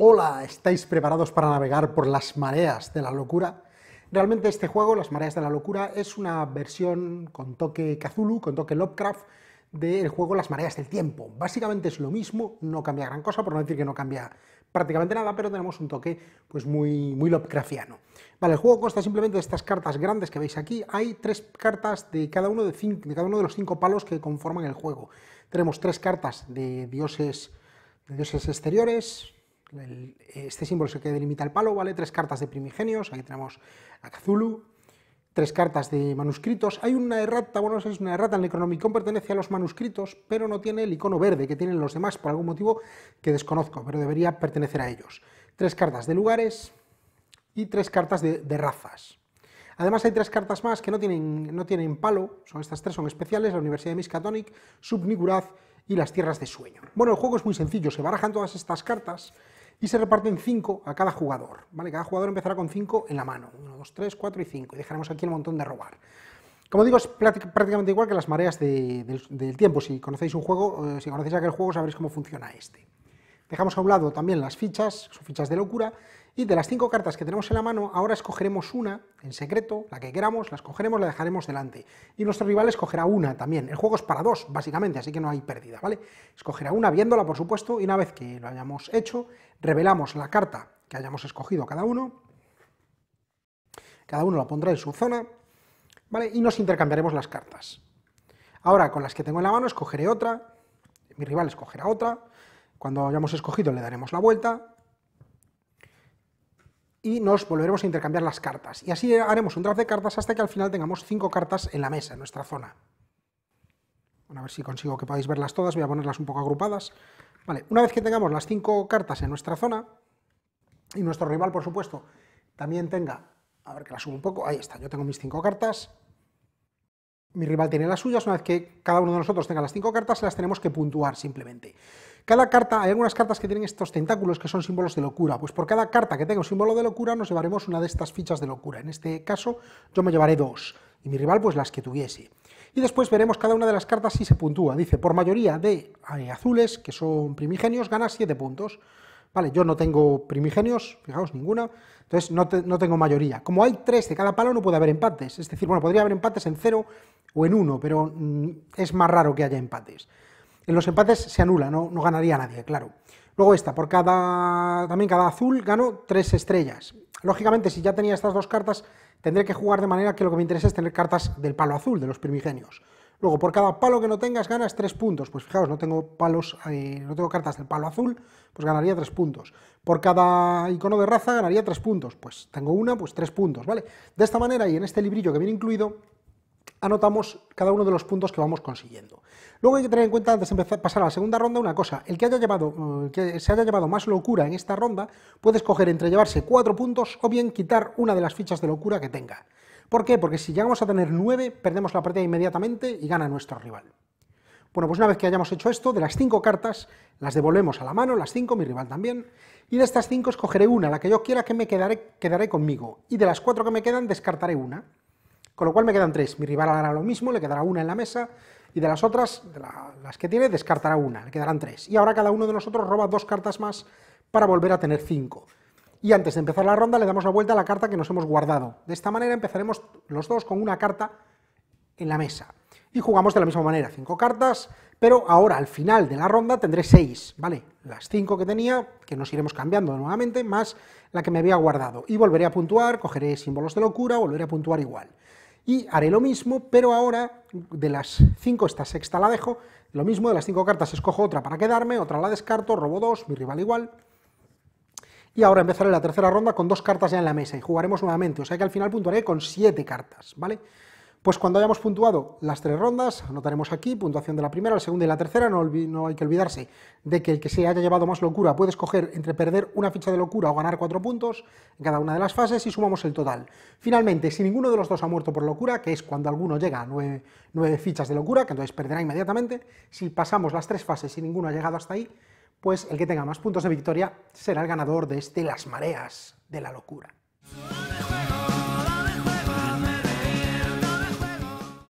Hola, ¿estáis preparados para navegar por las mareas de la locura? Realmente este juego, Las mareas de la locura, es una versión con toque Cthulhu, con toque Lovecraft, del juego Las mareas del tiempo. Básicamente es lo mismo, no cambia gran cosa, por no decir que no cambia prácticamente nada, pero tenemos un toque pues muy, muy Lovecraftiano. Vale, el juego consta simplemente de estas cartas grandes que veis aquí. Hay tres cartas de cada uno de, cada uno de los cinco palos que conforman el juego. Tenemos tres cartas de dioses, de dioses exteriores, este símbolo es el que delimita el palo, ¿vale? Tres cartas de primigenios, aquí tenemos a Cthulhu, tres cartas de manuscritos. Hay una errata, bueno, es una errata, el Necronomicon pertenece a los manuscritos, pero no tiene el icono verde que tienen los demás por algún motivo que desconozco, pero debería pertenecer a ellos. Tres cartas de lugares y tres cartas de, razas. Además hay tres cartas más que no tienen, no tienen palo, son estas tres son especiales, la Universidad de Miskatonic, Subniguraz y las Tierras de Sueño. Bueno, el juego es muy sencillo, se barajan todas estas cartas, y se reparten 5 a cada jugador. ¿vale? Cada jugador empezará con 5 en la mano, 1, 2, 3, 4 y 5, y dejaremos aquí el montón de robar. Como digo, es prácticamente igual que las mareas del, del, tiempo. Si conocéis un juego, eh, si conocéis aquel juego, sabréis cómo funciona este. Dejamos a un lado también las fichas, son fichas de locura, y de las cinco cartas que tenemos en la mano, ahora escogeremos una en secreto, la que queramos, la escogeremos, la dejaremos delante. Y nuestro rival escogerá una también. El juego es para dos, básicamente, así que no hay pérdida, ¿vale? Escogerá una viéndola, por supuesto, y una vez que lo hayamos hecho, revelamos la carta que hayamos escogido cada uno. Cada uno la pondrá en su zona, ¿vale? Y nos intercambiaremos las cartas. Ahora, con las que tengo en la mano, escogeré otra, mi rival escogerá otra, cuando hayamos escogido le daremos la vuelta y nos volveremos a intercambiar las cartas. Y así haremos un draft de cartas hasta que al final tengamos cinco cartas en la mesa, en nuestra zona. a ver si consigo que podáis verlas todas, voy a ponerlas un poco agrupadas. Vale, una vez que tengamos las cinco cartas en nuestra zona, y nuestro rival, por supuesto, también tenga, a ver que la subo un poco, ahí está, yo tengo mis cinco cartas, mi rival tiene las suyas, una vez que cada uno de nosotros tenga las cinco cartas, las tenemos que puntuar simplemente. Cada carta, hay algunas cartas que tienen estos tentáculos que son símbolos de locura. Pues por cada carta que tenga un símbolo de locura nos llevaremos una de estas fichas de locura. En este caso yo me llevaré dos y mi rival pues las que tuviese. Y después veremos cada una de las cartas si se puntúa. Dice, por mayoría de eh, azules, que son primigenios, gana 7 puntos. Vale, yo no tengo primigenios, fijaos, ninguna, entonces no, tengo mayoría. Como hay 3 de cada palo, no puede haber empates. Es decir, bueno, podría haber empates en 0 o en 1, pero mm, es más raro que haya empates. En los empates se anula, no, ganaría nadie, claro. Luego esta, por cada, también cada azul gano tres estrellas. Lógicamente, si ya tenía estas dos cartas, tendré que jugar de manera que lo que me interesa es tener cartas del palo azul, de los primigenios. Luego, por cada palo que no tengas, ganas tres puntos. Pues fijaos, no tengo palos, eh, no tengo cartas del palo azul, pues ganaría tres puntos. Por cada icono de raza ganaría tres puntos. Pues tengo una, pues tres puntos, ¿vale? De esta manera y en este librillo que viene incluido, anotamos cada uno de los puntos que vamos consiguiendo. Luego hay que tener en cuenta, antes de pasar a la segunda ronda, una cosa. El que, haya llevado, mm, que se haya llevado más locura en esta ronda puede escoger entre llevarse cuatro puntos o bien quitar una de las fichas de locura que tenga. ¿Por qué? Porque si llegamos a tener nueve, perdemos la partida inmediatamente y gana nuestro rival. Bueno, pues una vez que hayamos hecho esto, de las cinco cartas, las devolvemos a la mano, las cinco, mi rival también, y de estas cinco escogeré una, la que yo quiera que me quedaré, quedaré conmigo, y de las cuatro que me quedan descartaré una. Con lo cual me quedan tres. Mi rival hará lo mismo, le quedará una en la mesa, y de las otras, de las que tiene, descartará una, le quedarán tres. Y ahora cada uno de nosotros roba dos cartas más para volver a tener cinco. Y antes de empezar la ronda le damos la vuelta a la carta que nos hemos guardado. De esta manera empezaremos los dos con una carta en la mesa. Y jugamos de la misma manera, cinco cartas, pero ahora al final de la ronda tendré seis, ¿vale? Las cinco que tenía, que nos iremos cambiando nuevamente, más la que me había guardado. Y volveré a puntuar, cogeré símbolos de locura, volveré a puntuar igual y haré lo mismo, pero ahora de las 5 esta sexta la dejo, lo mismo de las 5 cartas escojo otra para quedarme, otra la descarto, robo 2, mi rival igual, y ahora empezaré la tercera ronda con dos cartas ya en la mesa y jugaremos nuevamente, o sea que al final puntuaré con 7 cartas, ¿vale? Pues cuando hayamos puntuado las tres rondas, anotaremos aquí puntuación de la primera, la segunda y la tercera. No, hay que olvidarse de que el que se haya llevado más locura puede escoger entre perder una ficha de locura o ganar cuatro puntos en cada una de las fases y sumamos el total. Finalmente, si ninguno de los dos ha muerto por locura, que es cuando alguno llega a nueve, nueve fichas de locura, que entonces perderá inmediatamente, si pasamos las tres fases y ninguno ha llegado hasta ahí, pues el que tenga más puntos de victoria será el ganador de este Las Mareas de la Locura.